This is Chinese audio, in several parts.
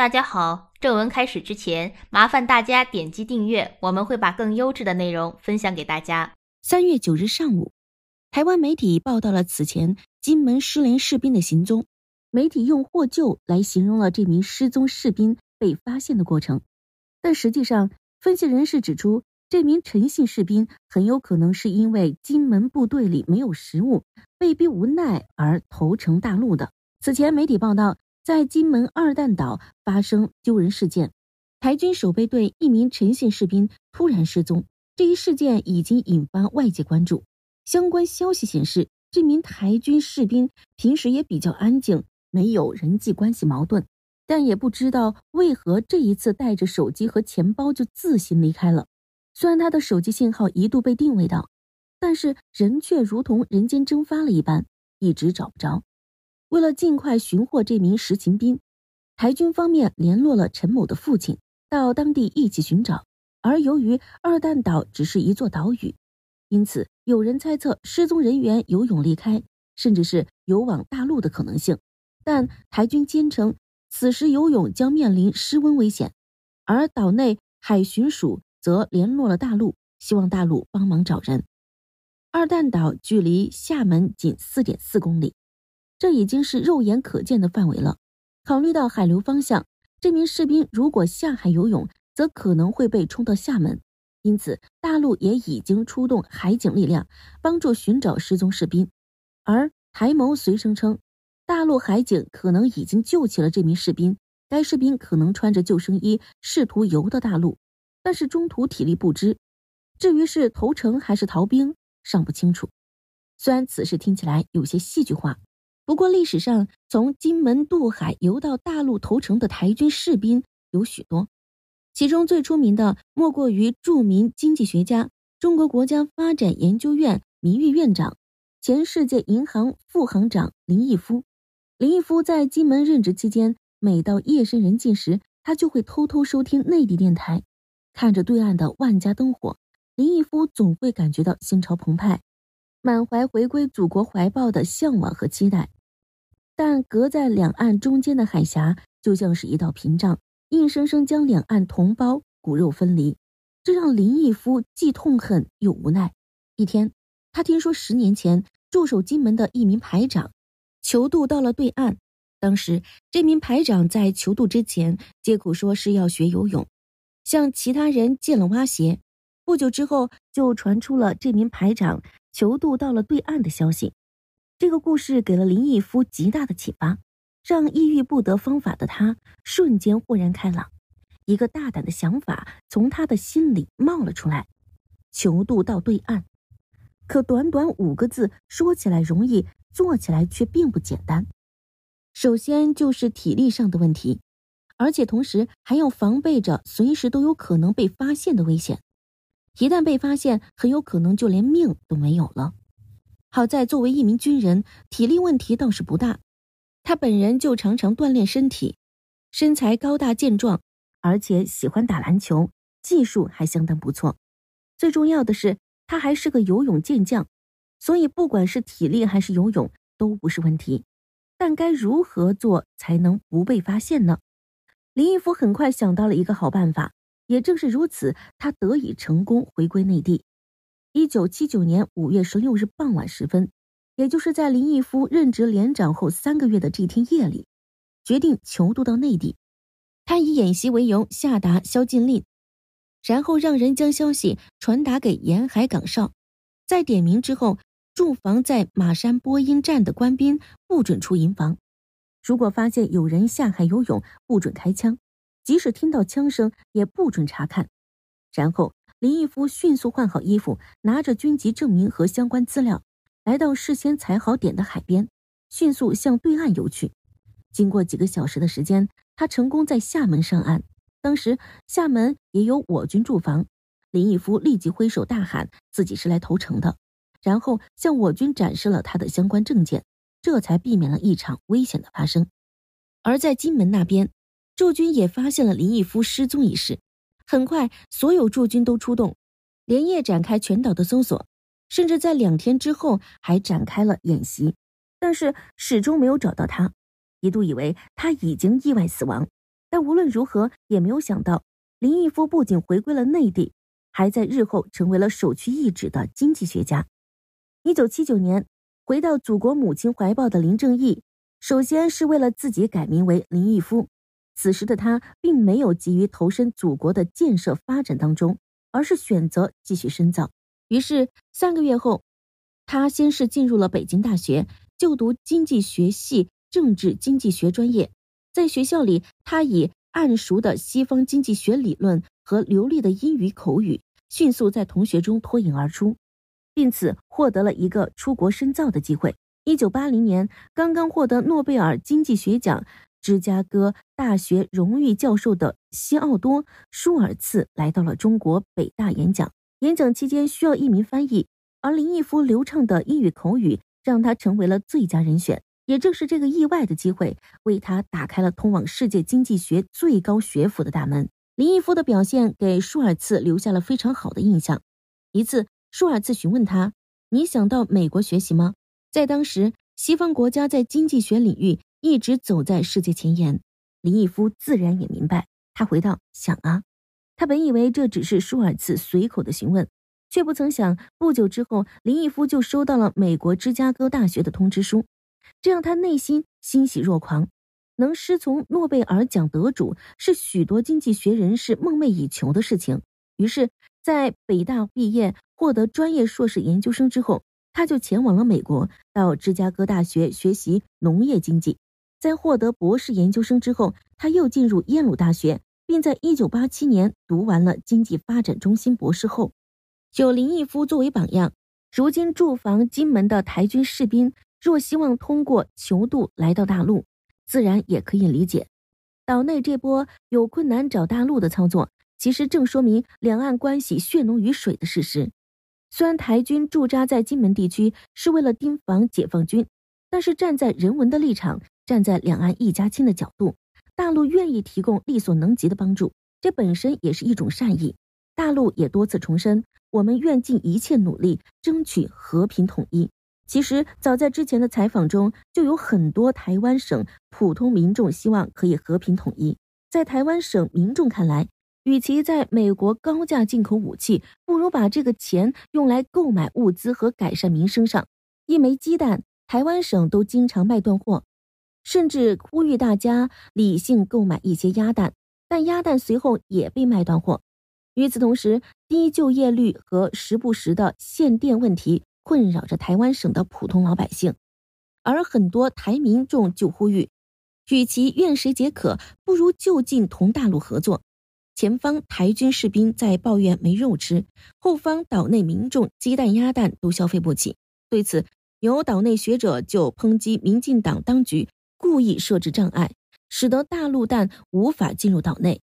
大家好，正文开始之前，麻烦大家点击订阅，我们会把更优质的内容分享给大家。三月九日上午，台湾媒体报道了此前金门失联士兵的行踪，媒体用“获救”来形容了这名失踪士兵被发现的过程。但实际上，分析人士指出，这名陈姓士兵很有可能是因为金门部队里没有食物，被逼无奈而投诚大陆的。此前媒体报道。在金门二弹岛发生丢人事件，台军守备队一名陈姓士兵突然失踪。这一事件已经引发外界关注。相关消息显示，这名台军士兵平时也比较安静，没有人际关系矛盾，但也不知道为何这一次带着手机和钱包就自行离开了。虽然他的手机信号一度被定位到，但是人却如同人间蒸发了一般，一直找不着。为了尽快寻获这名实勤兵，台军方面联络了陈某的父亲到当地一起寻找。而由于二旦岛只是一座岛屿，因此有人猜测失踪人员游泳离开，甚至是游往大陆的可能性。但台军坚称，此时游泳将面临失温危险。而岛内海巡署则联络了大陆，希望大陆帮忙找人。二旦岛距离厦门仅四点四公里。这已经是肉眼可见的范围了。考虑到海流方向，这名士兵如果下海游泳，则可能会被冲到厦门。因此，大陆也已经出动海警力量，帮助寻找失踪士兵。而台媒随声称，大陆海警可能已经救起了这名士兵，该士兵可能穿着救生衣，试图游到大陆，但是中途体力不支。至于是投诚还是逃兵，尚不清楚。虽然此事听起来有些戏剧化。不过，历史上从金门渡海游到大陆投诚的台军士兵有许多，其中最出名的莫过于著名经济学家、中国国家发展研究院名誉院长、前世界银行副行长林毅夫。林毅夫在金门任职期间，每到夜深人静时，他就会偷偷收听内地电台，看着对岸的万家灯火，林毅夫总会感觉到心潮澎湃，满怀回归祖国怀抱的向往和期待。但隔在两岸中间的海峡就像是一道屏障，硬生生将两岸同胞骨肉分离，这让林毅夫既痛恨又无奈。一天，他听说十年前驻守金门的一名排长，求渡到了对岸。当时这名排长在求渡之前，借口说是要学游泳，向其他人借了蛙鞋。不久之后，就传出了这名排长求渡到了对岸的消息。这个故事给了林毅夫极大的启发，让抑郁不得方法的他瞬间豁然开朗。一个大胆的想法从他的心里冒了出来：求渡到对岸。可短短五个字，说起来容易，做起来却并不简单。首先就是体力上的问题，而且同时还要防备着随时都有可能被发现的危险。一旦被发现，很有可能就连命都没有了。好在作为一名军人，体力问题倒是不大。他本人就常常锻炼身体，身材高大健壮，而且喜欢打篮球，技术还相当不错。最重要的是，他还是个游泳健将，所以不管是体力还是游泳都不是问题。但该如何做才能不被发现呢？林毅夫很快想到了一个好办法，也正是如此，他得以成功回归内地。一九七九年五月十六日傍晚时分，也就是在林毅夫任职连长后三个月的这天夜里，决定囚渡到内地。他以演习为由下达宵禁令，然后让人将消息传达给沿海岗哨，在点名之后，驻防在马山播音站的官兵不准出营房，如果发现有人下海游泳，不准开枪，即使听到枪声也不准查看。然后。林毅夫迅速换好衣服，拿着军籍证明和相关资料，来到事先踩好点的海边，迅速向对岸游去。经过几个小时的时间，他成功在厦门上岸。当时厦门也有我军驻防，林毅夫立即挥手大喊：“自己是来投诚的。”然后向我军展示了他的相关证件，这才避免了一场危险的发生。而在金门那边，驻军也发现了林毅夫失踪一事。很快，所有驻军都出动，连夜展开全岛的搜索，甚至在两天之后还展开了演习，但是始终没有找到他。一度以为他已经意外死亡，但无论如何也没有想到，林毅夫不仅回归了内地，还在日后成为了首屈一指的经济学家。一九七九年，回到祖国母亲怀抱的林正义，首先是为了自己改名为林毅夫。此时的他并没有急于投身祖国的建设发展当中，而是选择继续深造。于是三个月后，他先是进入了北京大学就读经济学系政治经济学专业。在学校里，他以谙熟的西方经济学理论和流利的英语口语，迅速在同学中脱颖而出，并此获得了一个出国深造的机会。一九八零年，刚刚获得诺贝尔经济学奖。芝加哥大学荣誉教授的西奥多·舒尔茨来到了中国北大演讲。演讲期间需要一名翻译，而林毅夫流畅的英语口语让他成为了最佳人选。也正是这个意外的机会，为他打开了通往世界经济学最高学府的大门。林毅夫的表现给舒尔茨留下了非常好的印象。一次，舒尔茨询问他：“你想到美国学习吗？”在当时，西方国家在经济学领域。一直走在世界前沿，林毅夫自然也明白。他回道：“想啊。”他本以为这只是舒尔茨随口的询问，却不曾想，不久之后，林毅夫就收到了美国芝加哥大学的通知书，这让他内心欣喜若狂。能师从诺贝尔奖得主，是许多经济学人士梦寐以求的事情。于是，在北大毕业获得专业硕士研究生之后，他就前往了美国，到芝加哥大学学习农业经济。在获得博士研究生之后，他又进入耶鲁大学，并在1987年读完了经济发展中心博士后。有林毅夫作为榜样，如今驻防金门的台军士兵若希望通过囚渡来到大陆，自然也可以理解。岛内这波有困难找大陆的操作，其实正说明两岸关系血浓于水的事实。虽然台军驻扎在金门地区是为了盯防解放军，但是站在人文的立场，站在两岸一家亲的角度，大陆愿意提供力所能及的帮助，这本身也是一种善意。大陆也多次重申，我们愿尽一切努力争取和平统一。其实，早在之前的采访中，就有很多台湾省普通民众希望可以和平统一。在台湾省民众看来，与其在美国高价进口武器，不如把这个钱用来购买物资和改善民生上。一枚鸡蛋，台湾省都经常卖断货。甚至呼吁大家理性购买一些鸭蛋，但鸭蛋随后也被卖断货。与此同时，低就业率和时不时的限电问题困扰着台湾省的普通老百姓，而很多台民众就呼吁，与其怨谁解渴，不如就近同大陆合作。前方台军士兵在抱怨没肉吃，后方岛内民众鸡蛋、鸭蛋都消费不起。对此，有岛内学者就抨击民进党当局。故意设置障碍，使得大陆弹无法进入岛内。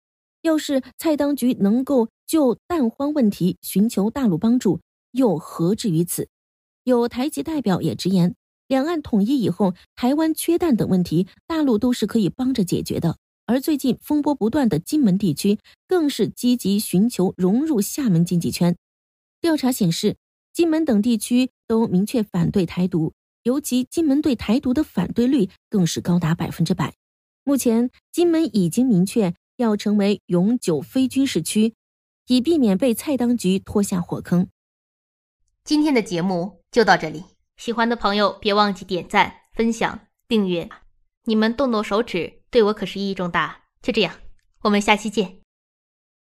要是蔡当局能够就弹荒问题寻求大陆帮助，又何至于此？有台籍代表也直言，两岸统一以后，台湾缺弹等问题，大陆都是可以帮着解决的。而最近风波不断的金门地区，更是积极寻求融入厦门经济圈。调查显示，金门等地区都明确反对台独。尤其金门对台独的反对率更是高达百分之百。目前金门已经明确要成为永久非军事区，以避免被蔡当局拖下火坑。今天的节目就到这里，喜欢的朋友别忘记点赞、分享、订阅，你们动动手指对我可是意义重大。就这样，我们下期见。